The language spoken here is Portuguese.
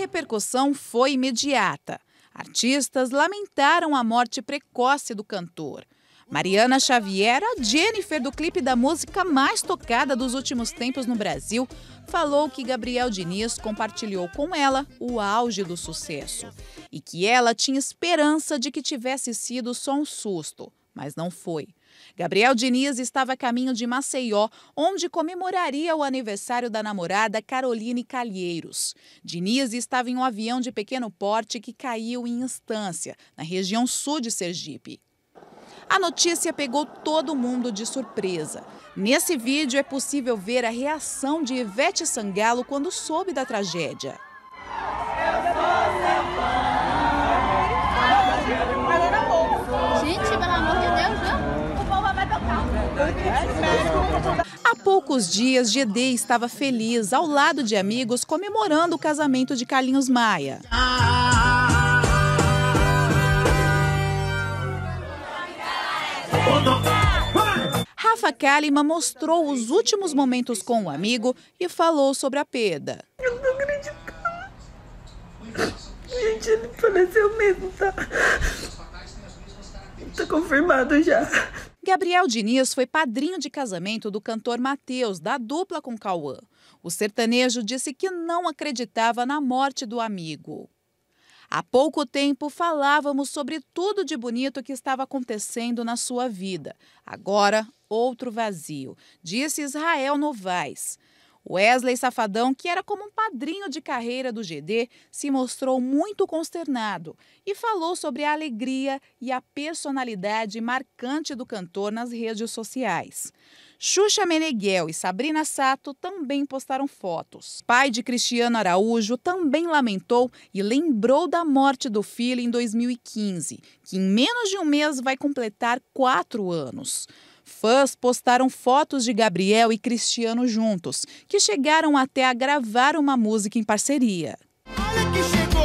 repercussão foi imediata. Artistas lamentaram a morte precoce do cantor. Mariana Xavier, a Jennifer do clipe da música mais tocada dos últimos tempos no Brasil, falou que Gabriel Diniz compartilhou com ela o auge do sucesso e que ela tinha esperança de que tivesse sido só um susto, mas não foi. Gabriel Diniz estava a caminho de Maceió, onde comemoraria o aniversário da namorada Caroline Calheiros. Diniz estava em um avião de pequeno porte que caiu em Instância, na região sul de Sergipe. A notícia pegou todo mundo de surpresa. Nesse vídeo é possível ver a reação de Ivete Sangalo quando soube da tragédia. Eu sou seu Há poucos dias, GD estava feliz, ao lado de amigos, comemorando o casamento de Carlinhos Maia. Rafa Kalima mostrou os últimos momentos com o amigo e falou sobre a perda. Eu não acredito. Gente, ele faleceu mesmo, tá? Tá confirmado já. Gabriel Diniz foi padrinho de casamento do cantor Matheus, da dupla com Cauã. O sertanejo disse que não acreditava na morte do amigo. Há pouco tempo falávamos sobre tudo de bonito que estava acontecendo na sua vida. Agora, outro vazio, disse Israel Novaes. Wesley Safadão, que era como um padrinho de carreira do GD, se mostrou muito consternado e falou sobre a alegria e a personalidade marcante do cantor nas redes sociais. Xuxa Meneghel e Sabrina Sato também postaram fotos. Pai de Cristiano Araújo também lamentou e lembrou da morte do filho em 2015, que em menos de um mês vai completar quatro anos. Fãs postaram fotos de Gabriel e Cristiano juntos, que chegaram até a gravar uma música em parceria. Olha que chegou.